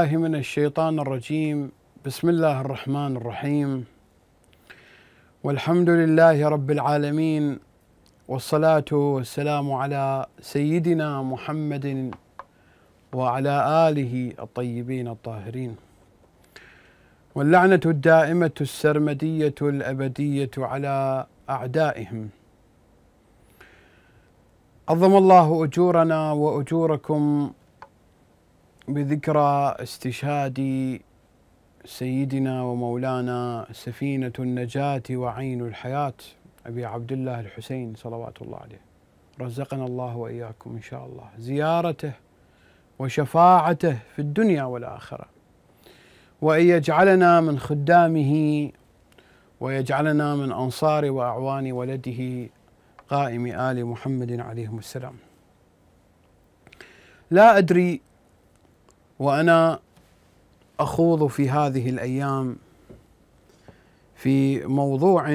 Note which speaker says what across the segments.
Speaker 1: بالله من الشيطان الرجيم بسم الله الرحمن الرحيم والحمد لله رب العالمين والصلاة والسلام على سيدنا محمد وعلى آله الطيبين الطاهرين واللعنة الدائمة السرمدية الأبدية على أعدائهم عظم الله أجورنا وأجوركم بذكرى استشهاد سيدنا ومولانا سفينة النجاة وعين الحياة أبي عبد الله الحسين صلوات الله عليه رزقنا الله وإياكم إن شاء الله زيارته وشفاعته في الدنيا والآخرة وأن يجعلنا من خدامه ويجعلنا من أنصار وأعوان ولده قائم آل محمد عليهم السلام لا أدري وانا اخوض في هذه الايام في موضوع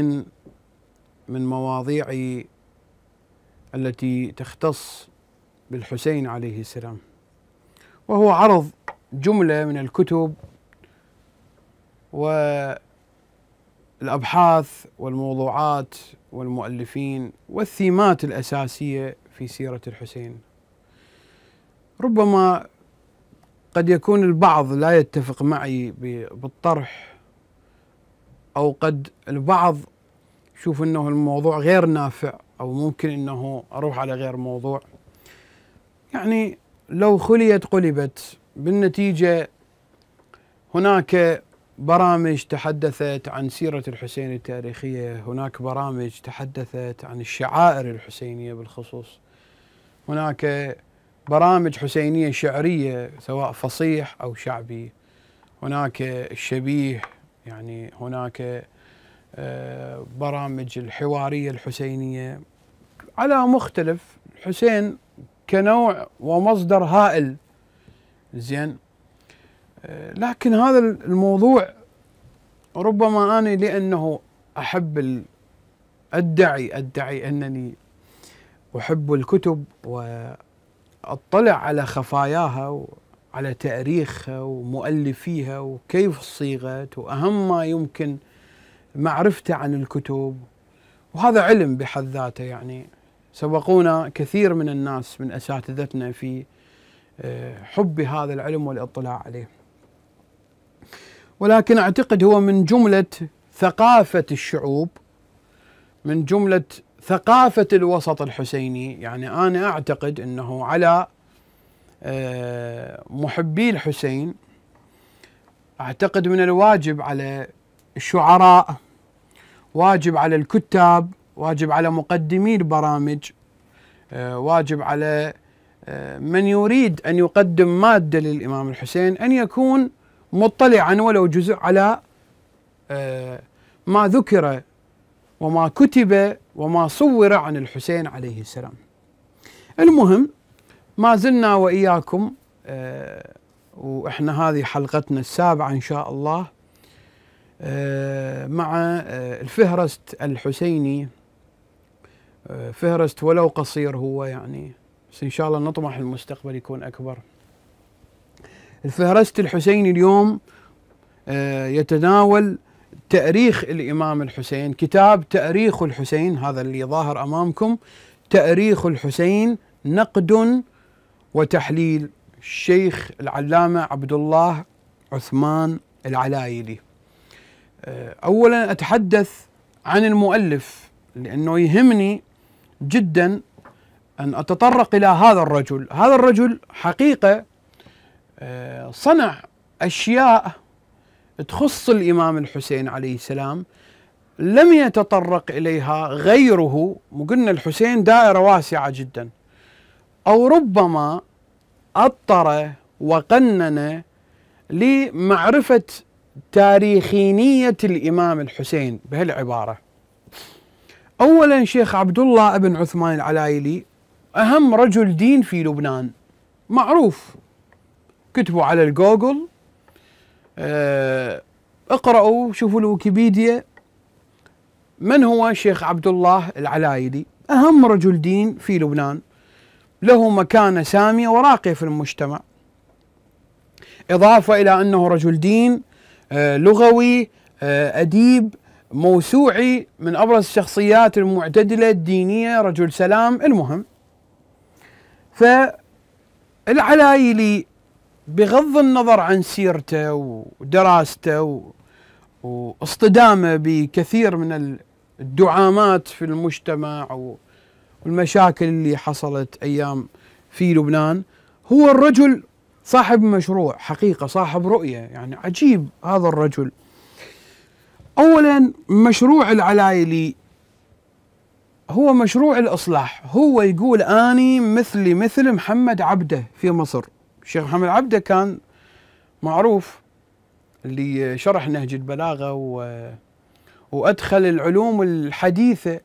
Speaker 1: من مواضيع التي تختص بالحسين عليه السلام وهو عرض جمله من الكتب والابحاث والموضوعات والمؤلفين والثيمات الاساسيه في سيره الحسين ربما قد يكون البعض لا يتفق معي بالطرح او قد البعض يشوف انه الموضوع غير نافع او ممكن انه اروح على غير موضوع يعني لو خليت قلبت بالنتيجه هناك برامج تحدثت عن سيرة الحسين التاريخية هناك برامج تحدثت عن الشعائر الحسينية بالخصوص هناك برامج حسينية شعرية سواء فصيح أو شعبي هناك الشبيه يعني هناك آه، برامج الحوارية الحسينية على مختلف الحسين كنوع ومصدر هائل زين آه، لكن هذا الموضوع ربما أنا لأنه أحب أدعي أدعي أنني أحب الكتب و اطلع على خفاياها وعلى تاريخها ومؤلفيها وكيف صيغت واهم ما يمكن معرفته عن الكتب وهذا علم بحد ذاته يعني سبقونا كثير من الناس من اساتذتنا في آه، حب هذا العلم والاطلاع عليه. ولكن اعتقد هو من جمله ثقافه الشعوب من جمله ثقافة الوسط الحسيني يعني أنا أعتقد أنه على آه، محبي الحسين أعتقد من الواجب على الشعراء واجب على الكتاب واجب على مقدمي البرامج آه، واجب على آه، من يريد أن يقدم مادة للإمام الحسين أن يكون مطلعا ولو جزء على ما ذكر وما كتب وما صور عن الحسين عليه السلام المهم ما زلنا وإياكم أه وإحنا هذه حلقتنا السابعة إن شاء الله أه مع أه الفهرست الحسيني آه، فهرست ولو قصير هو يعني بس إن شاء الله نطمح المستقبل يكون أكبر الفهرست الحسيني اليوم آه، يتناول تاريخ الامام الحسين كتاب تاريخ الحسين هذا اللي ظاهر امامكم تاريخ الحسين نقد وتحليل الشيخ العلامه عبد الله عثمان العلايلي آه، اولا اتحدث عن المؤلف لانه يهمني جدا ان اتطرق الى هذا الرجل هذا الرجل حقيقه آه، صنع اشياء تخص الامام الحسين عليه السلام لم يتطرق اليها غيره وقلنا الحسين دائره واسعه جدا او ربما اطر وقنن لمعرفه تاريخينيه الامام الحسين بهالعباره اولا شيخ عبد الله بن عثمان العلايلي اهم رجل دين في لبنان معروف كتبوا على الجوجل آه، اقرأوا شوفوا الويكيبيديا من هو الشيخ عبد الله العلايدي أهم رجل دين في لبنان له مكانة سامية وراقية في المجتمع إضافة إلى أنه رجل دين آه، لغوي آه، أديب موسوعي من أبرز الشخصيات المعتدلة الدينية رجل سلام المهم فالعلايلي بغض النظر عن سيرته ودراسته واصطدامه بكثير من الدعامات في المجتمع والمشاكل اللي حصلت ايام في لبنان هو الرجل صاحب مشروع حقيقه صاحب رؤيه يعني عجيب هذا الرجل اولا مشروع العلايلي هو مشروع الاصلاح هو يقول اني مثلي مثل محمد عبده في مصر الشيخ محمد عبده كان معروف اللي شرح نهج البلاغه و وادخل العلوم الحديثه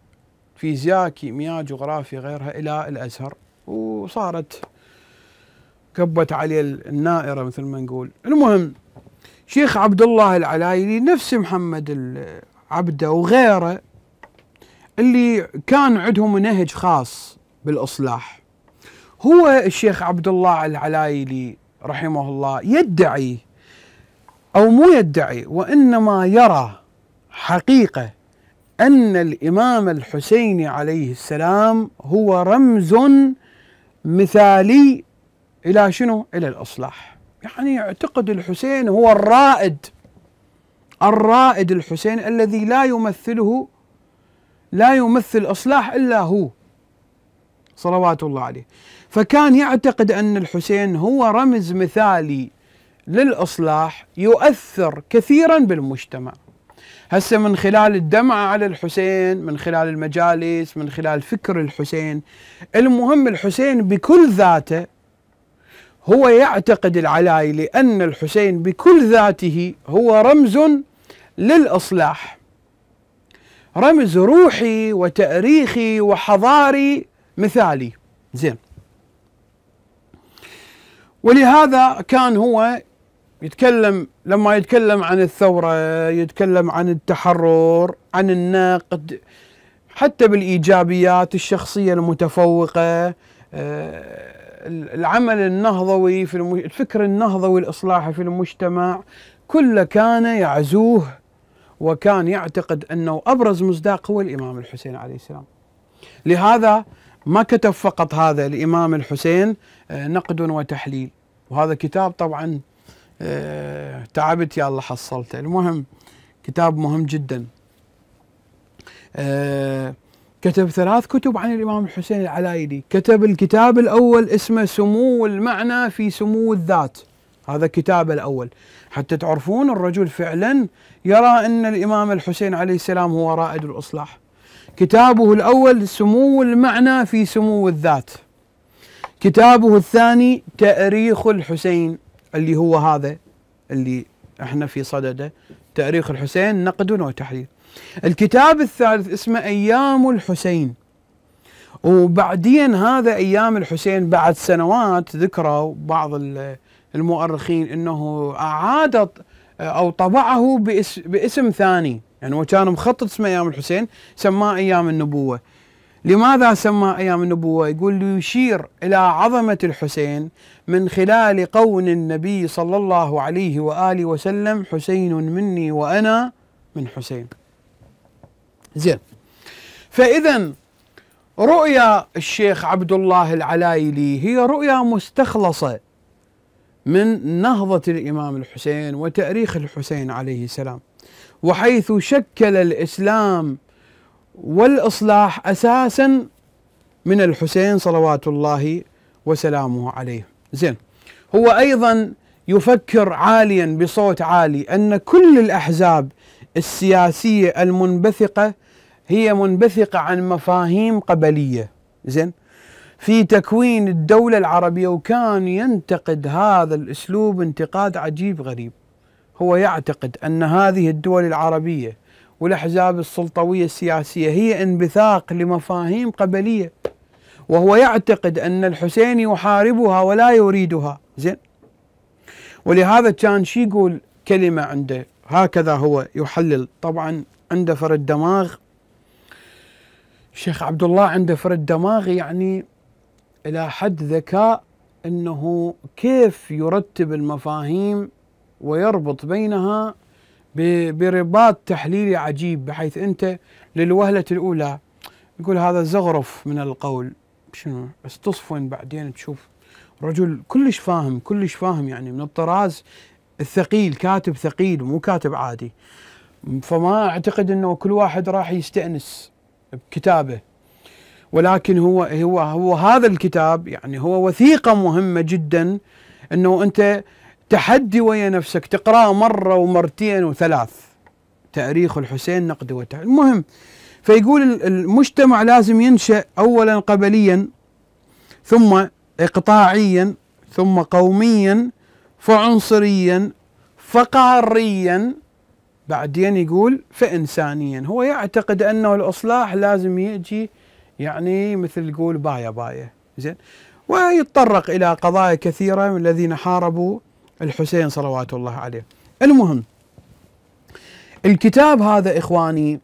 Speaker 1: فيزياء كيمياء جغرافيا غيرها الى الازهر وصارت كبت عليه النائره مثل ما نقول المهم شيخ عبد الله العلايلي نفس محمد عبده وغيره اللي كان عندهم نهج خاص بالاصلاح هو الشيخ عبد الله العلايلي رحمه الله يدعي او مو يدعي وانما يرى حقيقه ان الامام الحسين عليه السلام هو رمز مثالي الى شنو؟ الى الاصلاح. يعني يعتقد الحسين هو الرائد الرائد الحسين الذي لا يمثله لا يمثل اصلاح الا هو صلوات الله عليه فكان يعتقد أن الحسين هو رمز مثالي للإصلاح يؤثر كثيرا بالمجتمع هسه من خلال الدمعة على الحسين من خلال المجالس من خلال فكر الحسين المهم الحسين بكل ذاته هو يعتقد العلاي أن الحسين بكل ذاته هو رمز للإصلاح رمز روحي وتاريخي وحضاري مثالي زين ولهذا كان هو يتكلم لما يتكلم عن الثورة يتكلم عن التحرر عن النقد حتى بالإيجابيات الشخصية المتفوقة آه، العمل النهضوي في الفكر النهضوي الإصلاحي في المجتمع كله كان يعزوه وكان يعتقد أنه أبرز مصداق هو الإمام الحسين عليه السلام لهذا ما كتب فقط هذا الإمام الحسين آه، نقد وتحليل وهذا كتاب طبعا آه، تعبت يا الله حصلته المهم كتاب مهم جدا آه، كتب ثلاث كتب عن الإمام الحسين العلايلي كتب الكتاب الأول اسمه سمو المعنى في سمو الذات هذا كتاب الأول حتى تعرفون الرجل فعلا يرى أن الإمام الحسين عليه السلام هو رائد الإصلاح كتابه الاول سمو المعنى في سمو الذات كتابه الثاني تاريخ الحسين اللي هو هذا اللي احنا في صدده تاريخ الحسين نقد وتحليل الكتاب الثالث اسمه ايام الحسين وبعدين هذا ايام الحسين بعد سنوات ذكروا بعض المؤرخين انه اعاد او طبعه باسم ثاني يعني هو كان مخطط اسمه ايام الحسين سماه ايام النبوه لماذا سماه ايام النبوه؟ يقول ليشير الى عظمه الحسين من خلال قول النبي صلى الله عليه واله وسلم حسين مني وانا من حسين. زين. فاذا رؤيا الشيخ عبد الله العلايلي هي رؤيا مستخلصه من نهضه الامام الحسين وتاريخ الحسين عليه السلام. وحيث شكل الاسلام والاصلاح اساسا من الحسين صلوات الله وسلامه عليه. زين هو ايضا يفكر عاليا بصوت عالي ان كل الاحزاب السياسيه المنبثقه هي منبثقه عن مفاهيم قبليه. زين في تكوين الدولة العربية وكان ينتقد هذا الأسلوب انتقاد عجيب غريب هو يعتقد أن هذه الدول العربية والأحزاب السلطوية السياسية هي انبثاق لمفاهيم قبلية وهو يعتقد أن الحسين يحاربها ولا يريدها زين ولهذا كان شي يقول كلمة عنده هكذا هو يحلل طبعا عنده فرد دماغ الشيخ عبد الله عنده فرد دماغ يعني إلى حد ذكاء أنه كيف يرتب المفاهيم ويربط بينها برباط تحليلي عجيب بحيث انت للوهله الاولى يقول هذا زغرف من القول شنو بس تصفن بعدين تشوف رجل كلش فاهم كلش فاهم يعني من الطراز الثقيل كاتب ثقيل مو كاتب عادي فما اعتقد انه كل واحد راح يستانس بكتابه ولكن هو هو هو هذا الكتاب يعني هو وثيقه مهمه جدا انه انت تحدي ويا نفسك تقراه مره ومرتين وثلاث تاريخ الحسين نقد وتعليم المهم فيقول المجتمع لازم ينشا اولا قبليا ثم اقطاعيا ثم قوميا فعنصريا فقاريا بعدين يقول فإنسانيا هو يعتقد أنه الإصلاح لازم يجي يعني مثل يقول باية باية زين ويتطرق إلى قضايا كثيرة من الذين حاربوا الحسين صلوات الله عليه المهم الكتاب هذا إخواني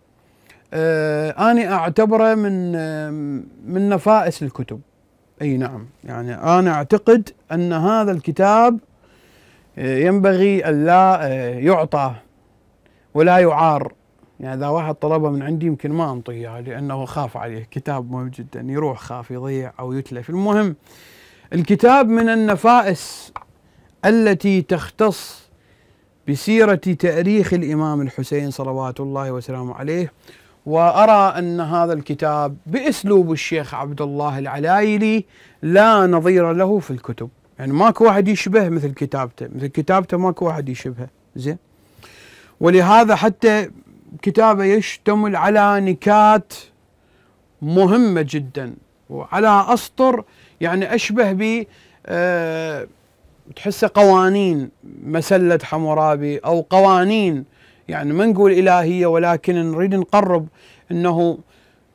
Speaker 1: آه، أنا أعتبره من آه، من نفائس الكتب أي نعم يعني أنا أعتقد أن هذا الكتاب آه، ينبغي ألا يعطى ولا يعار يعني إذا واحد طلبه من عندي يمكن ما أنطيه لأنه خاف عليه كتاب مهم جدا يروح خاف يضيع أو يتلف المهم الكتاب من النفائس التي تختص بسيرة تاريخ الإمام الحسين صلوات الله وسلامه عليه وأرى أن هذا الكتاب بأسلوب الشيخ عبد الله العلايلي لا نظير له في الكتب يعني ماكو واحد يشبه مثل كتابته مثل كتابته ماكو واحد يشبهه زين ولهذا حتى كتابه يشتمل على نكات مهمة جدا وعلى أسطر يعني أشبه ب آه تحسه قوانين مسلة حمورابي أو قوانين يعني ما نقول إلهية ولكن نريد نقرب أنه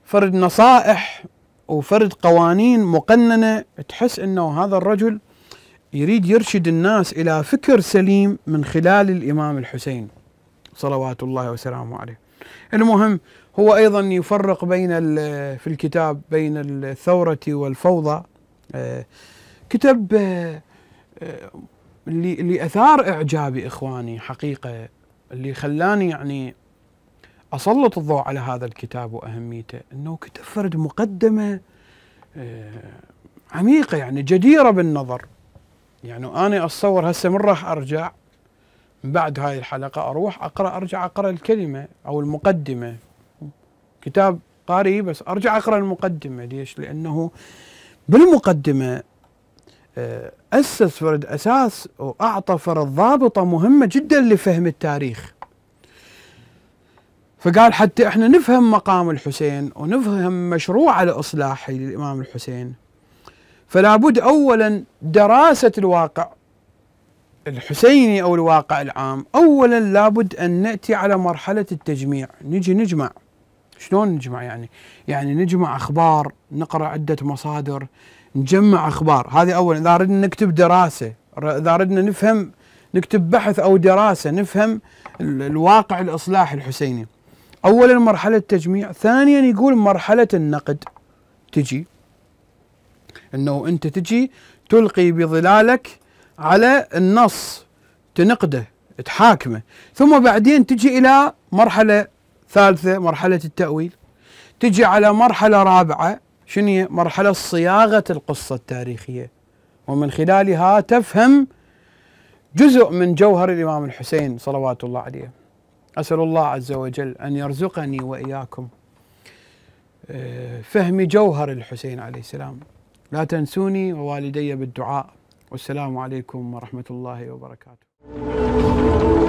Speaker 1: فرد نصائح وفرد قوانين مقننة تحس أنه هذا الرجل يريد يرشد الناس إلى فكر سليم من خلال الإمام الحسين صلوات الله وسلامه عليه المهم هو أيضا يفرق بين في الكتاب بين الثورة والفوضى آه، كتب آه، اللي اللي اثار اعجابي اخواني حقيقه اللي خلاني يعني اسلط الضوء على هذا الكتاب واهميته انه كتاب فرد مقدمه آه، عميقه يعني جديره بالنظر يعني انا اتصور هسه من راح ارجع بعد هاي الحلقه اروح اقرا ارجع اقرا الكلمه او المقدمه كتاب قاري بس ارجع اقرا المقدمه ليش؟ لانه بالمقدمه آه، أسس فرد أساس وأعطى فرد ضابطة مهمة جدا لفهم التاريخ فقال حتى احنا نفهم مقام الحسين ونفهم مشروع الإصلاح للإمام الحسين فلا بد أولا دراسة الواقع الحسيني أو الواقع العام أولا لابد أن نأتي على مرحلة التجميع نجي نجمع شلون نجمع يعني يعني نجمع أخبار نقرأ عدة مصادر نجمع اخبار هذه اولا اذا اردنا نكتب دراسه اذا اردنا نفهم نكتب بحث او دراسه نفهم الواقع الاصلاحي الحسيني اولا مرحله تجميع ثانيا يقول مرحله النقد تجي انه انت تجي تلقي بظلالك على النص تنقده تحاكمه ثم بعدين تجي الى مرحله ثالثه مرحله التاويل تجي على مرحله رابعه شنو مرحلة صياغة القصة التاريخية ومن خلالها تفهم جزء من جوهر الإمام الحسين صلوات الله عليه أسأل الله عز وجل أن يرزقني وإياكم آه، فهم جوهر الحسين عليه السلام لا تنسوني ووالدي بالدعاء والسلام عليكم ورحمة الله وبركاته